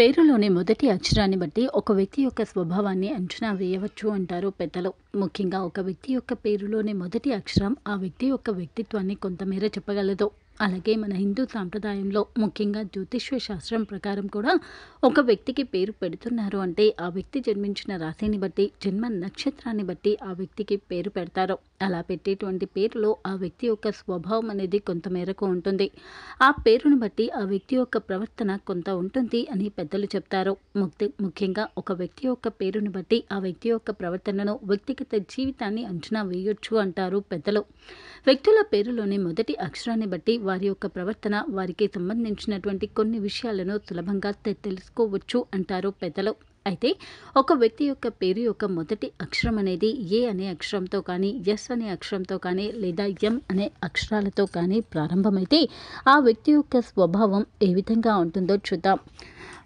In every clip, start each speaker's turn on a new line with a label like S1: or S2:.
S1: పేరులోని మొదటి అక్షరాన్ని బట్టి ఒక వ్యక్తి యొక్క స్వభావాన్ని అంచనా వేయవచ్చు అంటారు పెద్దలు ముఖ్యంగా ఒక వ్యక్తి యొక్క పేరులోని మొదటి అక్షరం ఆ వ్యక్తి యొక్క వ్యక్తిత్వాన్ని కొంతమేర చెప్పగలదు అలాగే మన హిందూ సాంప్రదాయంలో ముఖ్యంగా జ్యోతిష్య శాస్త్రం ప్రకారం కూడా ఒక వ్యక్తికి పేరు పెడుతున్నారు అంటే ఆ వ్యక్తి జన్మించిన రాశిని బట్టి జన్మ నక్షత్రాన్ని బట్టి ఆ వ్యక్తికి పేరు పెడతారు అలా పెట్టేటువంటి పేరులో ఆ వ్యక్తి యొక్క స్వభావం అనేది కొంతమేరకు ఉంటుంది ఆ పేరును బట్టి ఆ వ్యక్తి యొక్క ప్రవర్తన కొంత ఉంటుంది అని పెద్దలు చెప్తారు ముక్తి ముఖ్యంగా ఒక వ్యక్తి యొక్క పేరును బట్టి ఆ వ్యక్తి యొక్క ప్రవర్తనను వ్యక్తిగత జీవితాన్ని అంచనా వేయొచ్చు అంటారు పెద్దలు వ్యక్తుల పేరులోని మొదటి అక్షరాన్ని బట్టి వారి యొక్క ప్రవర్తన వారికి సంబంధించినటువంటి కొన్ని విషయాలను సులభంగా తెలుసుకోవచ్చు అంటారు పెద్దలు అయితే ఒక వ్యక్తి యొక్క పేరు యొక్క మొదటి అక్షరం అనేది ఏ అనే అక్షరంతో కానీ ఎస్ అనే అక్షరంతో కానీ లేదా ఎం అనే అక్షరాలతో కానీ ప్రారంభమైతే ఆ వ్యక్తి యొక్క స్వభావం ఏ విధంగా ఉంటుందో చూద్దాం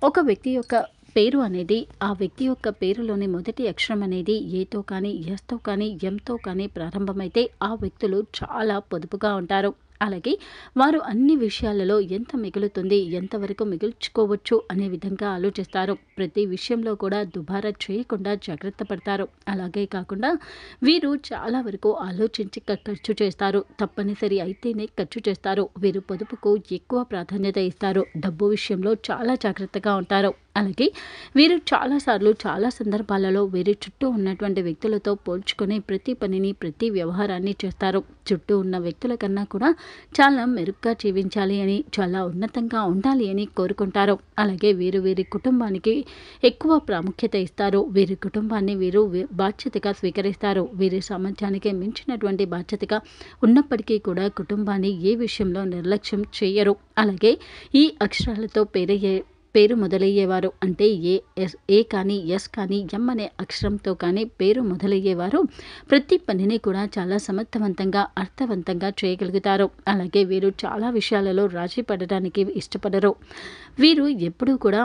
S1: ఒక వ్యక్తి యొక్క పేరు అనేది ఆ వ్యక్తి యొక్క పేరులోని మొదటి అక్షరం అనేది ఏతో కానీ ఎస్తో కానీ ఎంతో కానీ ప్రారంభమైతే ఆ వ్యక్తులు చాలా పొదుపుగా ఉంటారు అలాగే వారు అన్ని విషయాలలో ఎంత మిగులుతుంది ఎంతవరకు మిగుల్చుకోవచ్చు అనే విధంగా ఆలోచిస్తారు ప్రతి విషయంలో కూడా దుబారా చేయకుండా జాగ్రత్త పడతారు అలాగే కాకుండా వీరు చాలా వరకు ఆలోచించి ఖర్చు చేస్తారు తప్పనిసరి అయితేనే ఖర్చు చేస్తారు వీరు పొదుపుకు ఎక్కువ ప్రాధాన్యత ఇస్తారు డబ్బు విషయంలో చాలా జాగ్రత్తగా ఉంటారు అలాగే వీరు చాలాసార్లు చాలా సందర్భాలలో వీరి చుట్టూ ఉన్నటువంటి వ్యక్తులతో పోల్చుకునే ప్రతి పనిని ప్రతి వ్యవహారాన్ని చేస్తారు చుట్టూ ఉన్న వ్యక్తుల కన్నా కూడా చాలా మెరుగ్గా జీవించాలి అని చాలా ఉన్నతంగా ఉండాలి అని కోరుకుంటారు అలాగే వీరు వీరి కుటుంబానికి ఎక్కువ ప్రాముఖ్యత ఇస్తారు వీరి కుటుంబాన్ని వీరు బాధ్యతగా స్వీకరిస్తారు వీరి సామర్థ్యానికి మించినటువంటి బాధ్యతగా ఉన్నప్పటికీ కూడా కుటుంబాన్ని ఏ విషయంలో నిర్లక్ష్యం చేయరు అలాగే ఈ అక్షరాలతో పేరయ్యే పేరు మొదలయ్యేవారు అంటే ఏ ఎస్ ఏ కానీ ఎస్ కానీ ఎం అనే అక్షరంతో కానీ పేరు మొదలయ్యేవారు ప్రతి పనిని కూడా చాలా సమర్థవంతంగా అర్థవంతంగా చేయగలుగుతారు అలాగే వీరు చాలా విషయాలలో రాజీ పడడానికి ఇష్టపడరు వీరు ఎప్పుడూ కూడా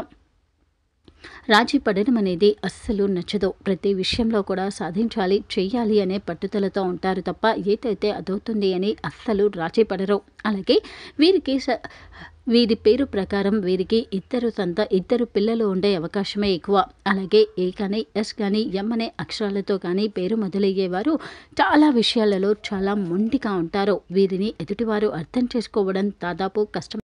S1: రాజీ పడడం అనేది అస్సలు నచ్చదు ప్రతి విషయంలో కూడా సాధించాలి చేయాలి అనే పట్టుదలతో ఉంటారు తప్ప ఏదైతే అదవుతుంది అని అస్సలు రాజీ పడరు అలాగే వీరికి వీరి పేరు ప్రకారం వీరికి ఇద్దరు సంత ఇద్దరు పిల్లలు ఉండే అవకాశమే ఎక్కువ అలాగే ఏ కానీ ఎస్ కానీ ఎం అనే అక్షరాలతో కానీ పేరు మొదలయ్యేవారు చాలా విషయాలలో చాలా మొండిగా ఉంటారు వీరిని ఎదుటివారు అర్థం చేసుకోవడం దాదాపు కష్టం